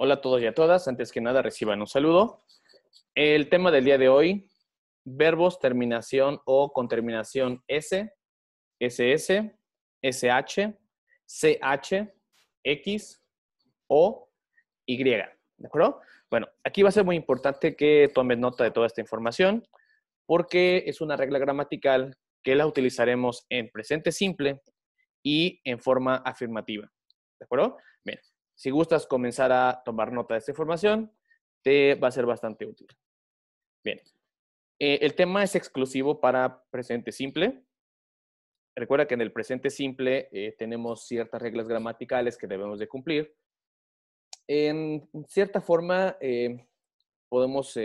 Hola a todos y a todas. Antes que nada, reciban un saludo. El tema del día de hoy, verbos terminación o con terminación S, SS, SH, CH, X o Y. ¿De acuerdo? Bueno, aquí va a ser muy importante que tomen nota de toda esta información porque es una regla gramatical que la utilizaremos en presente simple y en forma afirmativa. ¿De acuerdo? Bien, si gustas comenzar a tomar nota de esta información, te va a ser bastante útil. Bien, eh, el tema es exclusivo para presente simple. Recuerda que en el presente simple eh, tenemos ciertas reglas gramaticales que debemos de cumplir. En cierta forma, eh, podemos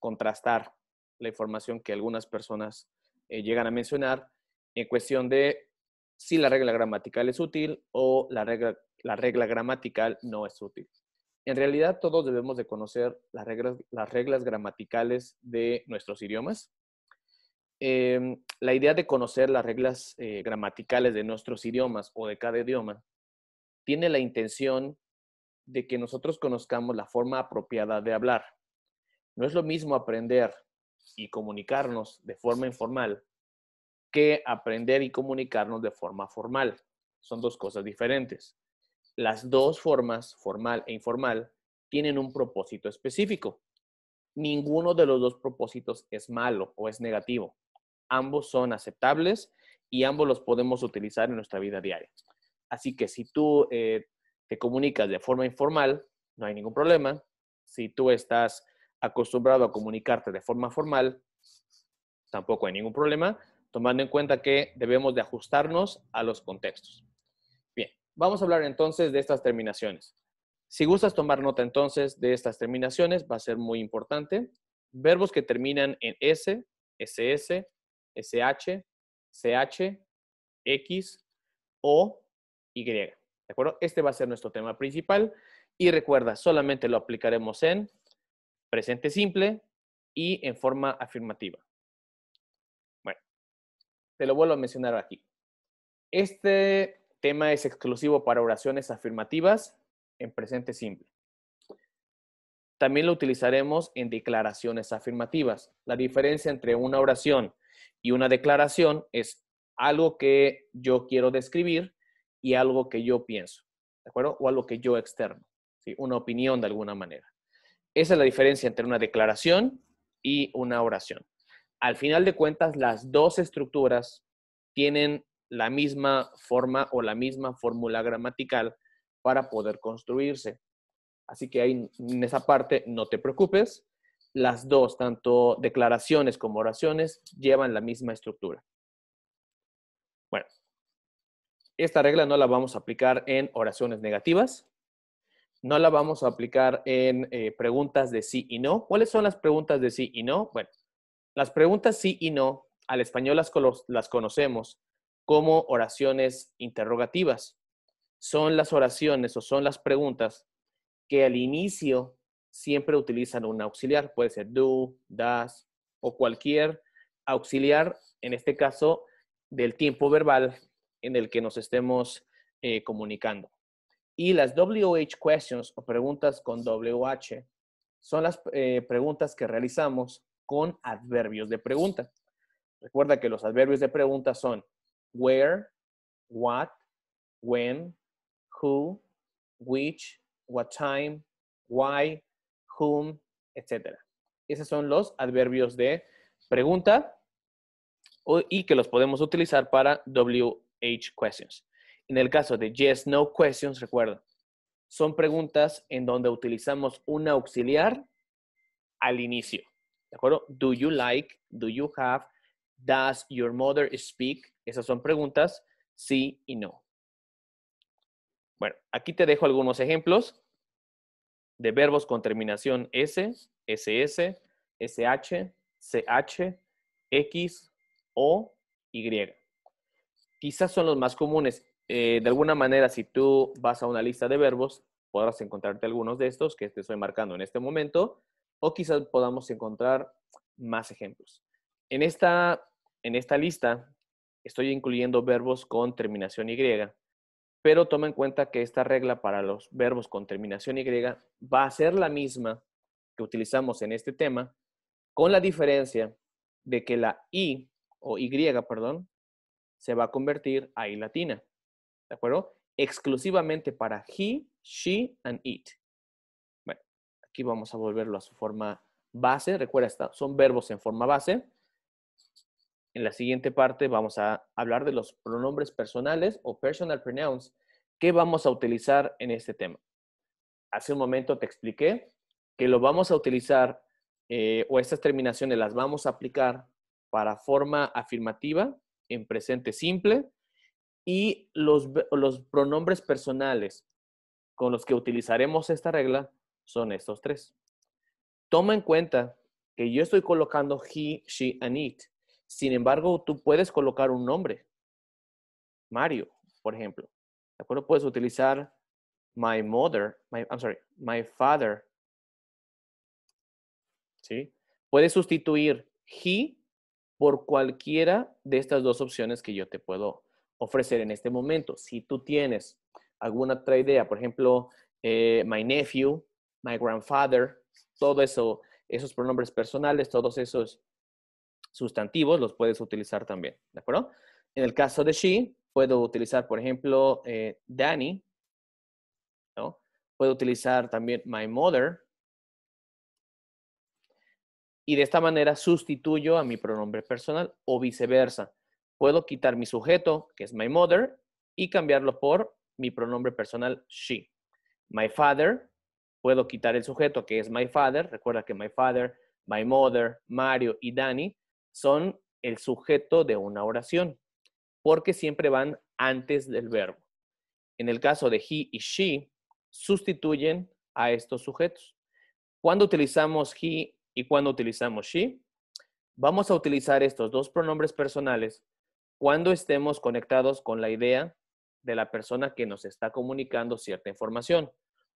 contrastar la información que algunas personas llegan a mencionar en cuestión de si la regla gramatical es útil o la regla la regla gramatical no es útil. En realidad todos debemos de conocer las reglas, las reglas gramaticales de nuestros idiomas. Em, la idea de conocer las reglas eh, gramaticales de nuestros idiomas o de cada idioma tiene la intención de que nosotros conozcamos la forma apropiada de hablar. No es lo mismo aprender y comunicarnos de forma informal que aprender y comunicarnos de forma formal. Son dos cosas diferentes. Las dos formas, formal e informal, tienen un propósito específico. Ninguno de los dos propósitos es malo o es negativo. Ambos son aceptables y ambos los podemos utilizar en nuestra vida diaria. Así que si tú eh, te comunicas de forma informal, no hay ningún problema. Si tú estás acostumbrado a comunicarte de forma formal, tampoco hay ningún problema, tomando en cuenta que debemos de ajustarnos a los contextos. Vamos a hablar entonces de estas terminaciones. Si gustas tomar nota entonces de estas terminaciones, va a ser muy importante. Verbos que terminan en S, SS, SH, CH, X o Y. ¿De acuerdo? Este va a ser nuestro tema principal. Y recuerda, solamente lo aplicaremos en presente simple y en forma afirmativa. Bueno, te lo vuelvo a mencionar aquí. Este tema es exclusivo para oraciones afirmativas en presente simple. También lo utilizaremos en declaraciones afirmativas. La diferencia entre una oración y una declaración es algo que yo quiero describir y algo que yo pienso, ¿de acuerdo? O algo que yo externo, una opinión de alguna manera. Esa es la diferencia entre una declaración y una oración. Al final de cuentas, las dos estructuras tienen la misma forma o la misma fórmula gramatical para poder construirse. Así que ahí en esa parte no te preocupes. Las dos, tanto declaraciones como oraciones, llevan la misma estructura. Bueno, esta regla no la vamos a aplicar en oraciones negativas. No la vamos a aplicar en eh, preguntas de sí y no. ¿Cuáles son las preguntas de sí y no? Bueno, las preguntas sí y no, al español las, las conocemos como oraciones interrogativas. Son las oraciones o son las preguntas que al inicio siempre utilizan un auxiliar. Puede ser do, das o cualquier auxiliar, en este caso, del tiempo verbal en el que nos estemos eh, comunicando. Y las WH questions o preguntas con WH son las eh, preguntas que realizamos con adverbios de pregunta. Recuerda que los adverbios de pregunta son where, what, when, who, which, what time, why, whom, etc. Esos son los adverbios de pregunta y que los podemos utilizar para WH questions. En el caso de yes, no questions, recuerda, son preguntas en donde utilizamos un auxiliar al inicio. ¿De acuerdo? Do you like? Do you have? Does your mother speak? Esas son preguntas sí y no. Bueno, aquí te dejo algunos ejemplos de verbos con terminación S, SS, SH, CH, X, O, Y. Quizás son los más comunes. Eh, de alguna manera, si tú vas a una lista de verbos, podrás encontrarte algunos de estos que te estoy marcando en este momento, o quizás podamos encontrar más ejemplos. En esta en esta lista estoy incluyendo verbos con terminación Y, pero toma en cuenta que esta regla para los verbos con terminación Y va a ser la misma que utilizamos en este tema, con la diferencia de que la I o Y, perdón, se va a convertir a I latina. ¿De acuerdo? Exclusivamente para he, she and it. Bueno, aquí vamos a volverlo a su forma base. Recuerda, son verbos en forma base en la siguiente parte vamos a hablar de los pronombres personales o personal pronouns que vamos a utilizar en este tema. Hace un momento te expliqué que lo vamos a utilizar eh, o estas terminaciones las vamos a aplicar para forma afirmativa en presente simple y los, los pronombres personales con los que utilizaremos esta regla son estos tres. Toma en cuenta que yo estoy colocando he, she and it sin embargo, tú puedes colocar un nombre. Mario, por ejemplo. ¿De acuerdo? Puedes utilizar my mother, my, I'm sorry, my father. ¿Sí? Puedes sustituir he por cualquiera de estas dos opciones que yo te puedo ofrecer en este momento. Si tú tienes alguna otra idea, por ejemplo, eh, my nephew, my grandfather, todo eso, esos pronombres personales, todos esos sustantivos, los puedes utilizar también, ¿de acuerdo? En el caso de she, puedo utilizar, por ejemplo, eh, Danny, ¿no? Puedo utilizar también my mother. Y de esta manera sustituyo a mi pronombre personal o viceversa. Puedo quitar mi sujeto, que es my mother, y cambiarlo por mi pronombre personal she. My father, puedo quitar el sujeto, que es my father. Recuerda que my father, my mother, Mario y Danny son el sujeto de una oración, porque siempre van antes del verbo. En el caso de he y she, sustituyen a estos sujetos. Cuando utilizamos he y cuando utilizamos she, vamos a utilizar estos dos pronombres personales cuando estemos conectados con la idea de la persona que nos está comunicando cierta información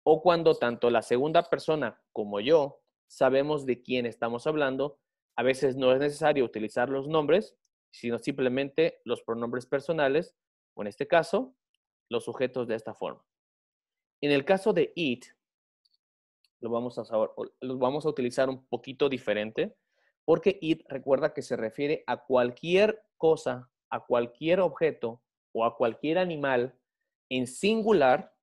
o cuando tanto la segunda persona como yo sabemos de quién estamos hablando a veces no es necesario utilizar los nombres, sino simplemente los pronombres personales, o en este caso, los sujetos de esta forma. En el caso de it, lo vamos a, vamos a utilizar un poquito diferente, porque it recuerda que se refiere a cualquier cosa, a cualquier objeto o a cualquier animal en singular.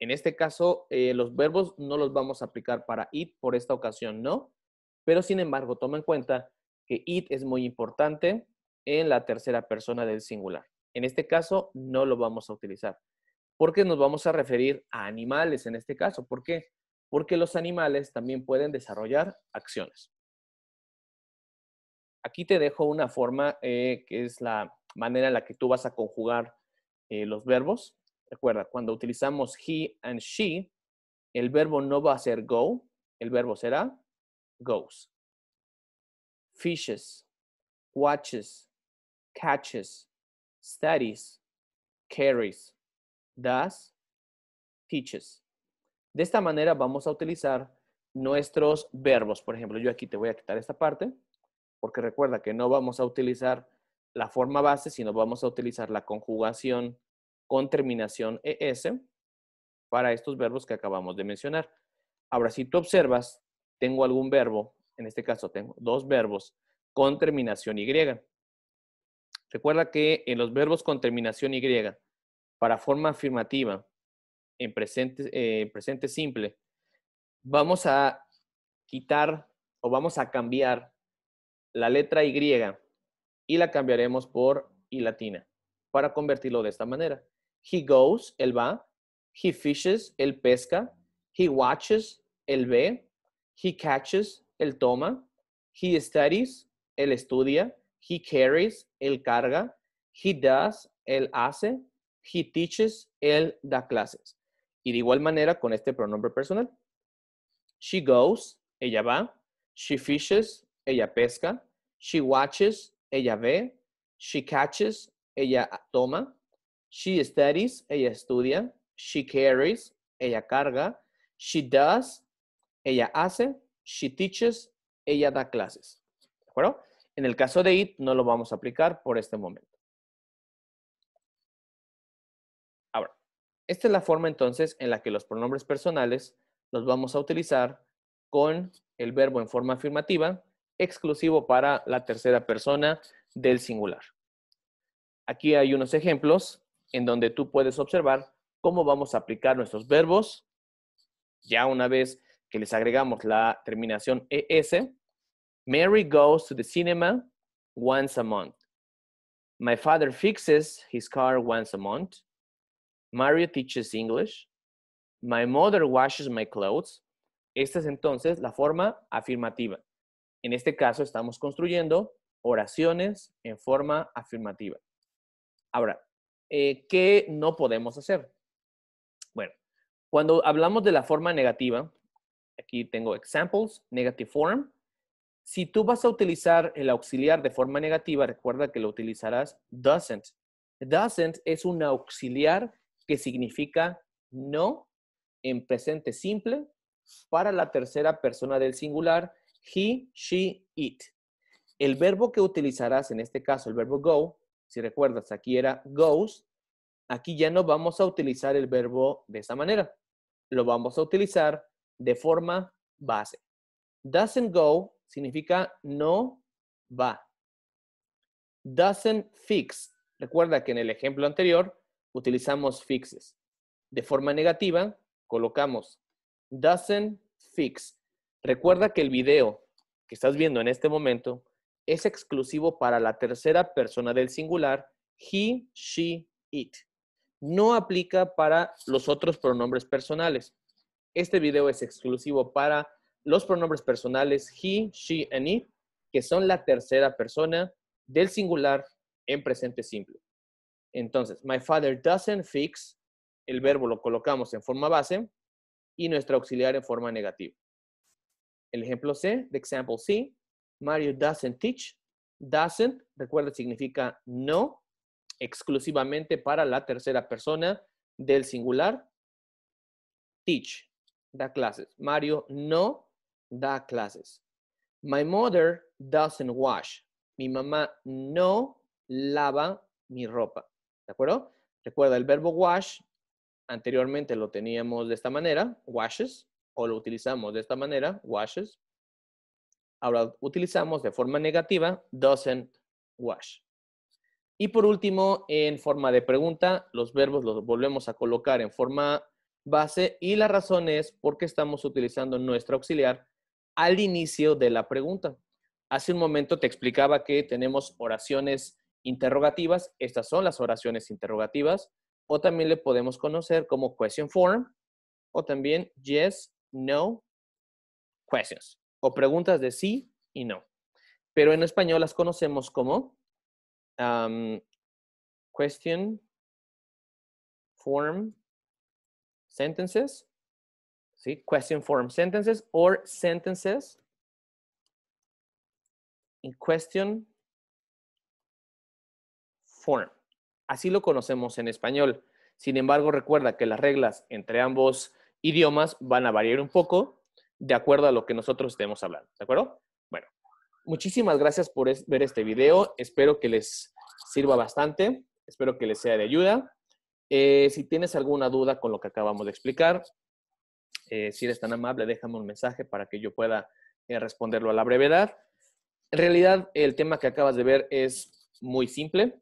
En este caso, eh, los verbos no los vamos a aplicar para it por esta ocasión, ¿no? Pero sin embargo, toma en cuenta que it es muy importante en la tercera persona del singular. En este caso, no lo vamos a utilizar. Porque nos vamos a referir a animales en este caso. ¿Por qué? Porque los animales también pueden desarrollar acciones. Aquí te dejo una forma eh, que es la manera en la que tú vas a conjugar eh, los verbos. Recuerda, cuando utilizamos he and she, el verbo no va a ser go, el verbo será goes. Fishes, watches, catches, studies, carries, does, teaches. De esta manera vamos a utilizar nuestros verbos. Por ejemplo, yo aquí te voy a quitar esta parte, porque recuerda que no vamos a utilizar la forma base, sino vamos a utilizar la conjugación con terminación ES para estos verbos que acabamos de mencionar. Ahora, si tú observas, tengo algún verbo, en este caso tengo dos verbos con terminación Y. Recuerda que en los verbos con terminación Y, para forma afirmativa, en presente, eh, presente simple, vamos a quitar o vamos a cambiar la letra Y y la cambiaremos por Y latina para convertirlo de esta manera. He goes, él va. He fishes, él pesca. He watches, él ve. He catches, él toma. He studies, él estudia. He carries, él carga. He does, él hace. He teaches, él da clases. Y de igual manera con este pronombre personal. She goes, ella va. She fishes, ella pesca. She watches, ella ve. She catches, ella toma. She studies, ella estudia. She carries, ella carga. She does, ella hace, she teaches, ella da clases. ¿De acuerdo? En el caso de it no lo vamos a aplicar por este momento. Ahora, esta es la forma entonces en la que los pronombres personales los vamos a utilizar con el verbo en forma afirmativa exclusivo para la tercera persona del singular. Aquí hay unos ejemplos en donde tú puedes observar cómo vamos a aplicar nuestros verbos ya una vez que les agregamos la terminación ES, Mary goes to the cinema once a month. My father fixes his car once a month. Mario teaches English. My mother washes my clothes. Esta es entonces la forma afirmativa. En este caso estamos construyendo oraciones en forma afirmativa. Ahora, eh, ¿qué no podemos hacer? Bueno, cuando hablamos de la forma negativa, Aquí tengo examples, negative form. Si tú vas a utilizar el auxiliar de forma negativa, recuerda que lo utilizarás doesn't. Doesn't es un auxiliar que significa no en presente simple para la tercera persona del singular, he, she, it. El verbo que utilizarás, en este caso el verbo go, si recuerdas, aquí era goes, aquí ya no vamos a utilizar el verbo de esa manera. Lo vamos a utilizar de forma base. Doesn't go significa no va. Doesn't fix. Recuerda que en el ejemplo anterior utilizamos fixes. De forma negativa, colocamos doesn't fix. Recuerda que el video que estás viendo en este momento es exclusivo para la tercera persona del singular, he, she, it. No aplica para los otros pronombres personales. Este video es exclusivo para los pronombres personales he, she and it, que son la tercera persona del singular en presente simple. Entonces, my father doesn't fix, el verbo lo colocamos en forma base y nuestro auxiliar en forma negativa. El ejemplo C, the example C, Mario doesn't teach, doesn't, recuerda, significa no, exclusivamente para la tercera persona del singular, teach, da clases. Mario no da clases. My mother doesn't wash. Mi mamá no lava mi ropa. ¿De acuerdo? Recuerda, el verbo wash anteriormente lo teníamos de esta manera, washes, o lo utilizamos de esta manera, washes. Ahora utilizamos de forma negativa, doesn't wash. Y por último, en forma de pregunta, los verbos los volvemos a colocar en forma base y la razón es porque estamos utilizando nuestro auxiliar al inicio de la pregunta. Hace un momento te explicaba que tenemos oraciones interrogativas, estas son las oraciones interrogativas, o también le podemos conocer como question form, o también yes, no, questions, o preguntas de sí y no. Pero en español las conocemos como um, question form sentences, ¿sí? Question form sentences or sentences in question form. Así lo conocemos en español. Sin embargo, recuerda que las reglas entre ambos idiomas van a variar un poco de acuerdo a lo que nosotros estemos hablando. ¿De acuerdo? Bueno, muchísimas gracias por ver este video. Espero que les sirva bastante. Espero que les sea de ayuda. Eh, si tienes alguna duda con lo que acabamos de explicar, eh, si eres tan amable, déjame un mensaje para que yo pueda eh, responderlo a la brevedad. En realidad, el tema que acabas de ver es muy simple,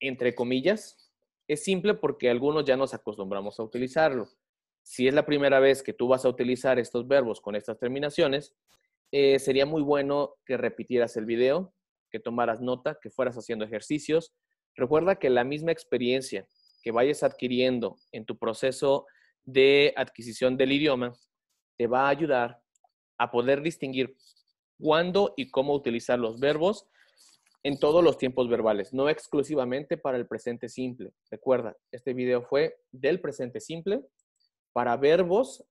entre comillas. Es simple porque algunos ya nos acostumbramos a utilizarlo. Si es la primera vez que tú vas a utilizar estos verbos con estas terminaciones, sería muy bueno que repitieras el video, que tomaras nota, que fueras haciendo ejercicios. Recuerda que la misma experiencia que vayas adquiriendo en tu proceso de adquisición del idioma te va a ayudar a poder distinguir cuándo y cómo utilizar los verbos en todos los tiempos verbales, no exclusivamente para el presente simple. Recuerda, este video fue del presente simple para verbos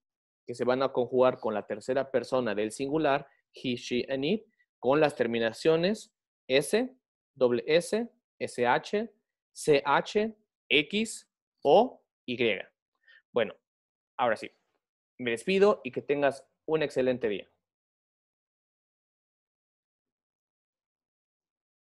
que se van a conjugar con la tercera persona del singular, he, she, and it, con las terminaciones S, s SH, CH, X o Y. Bueno, ahora sí, me despido y que tengas un excelente día.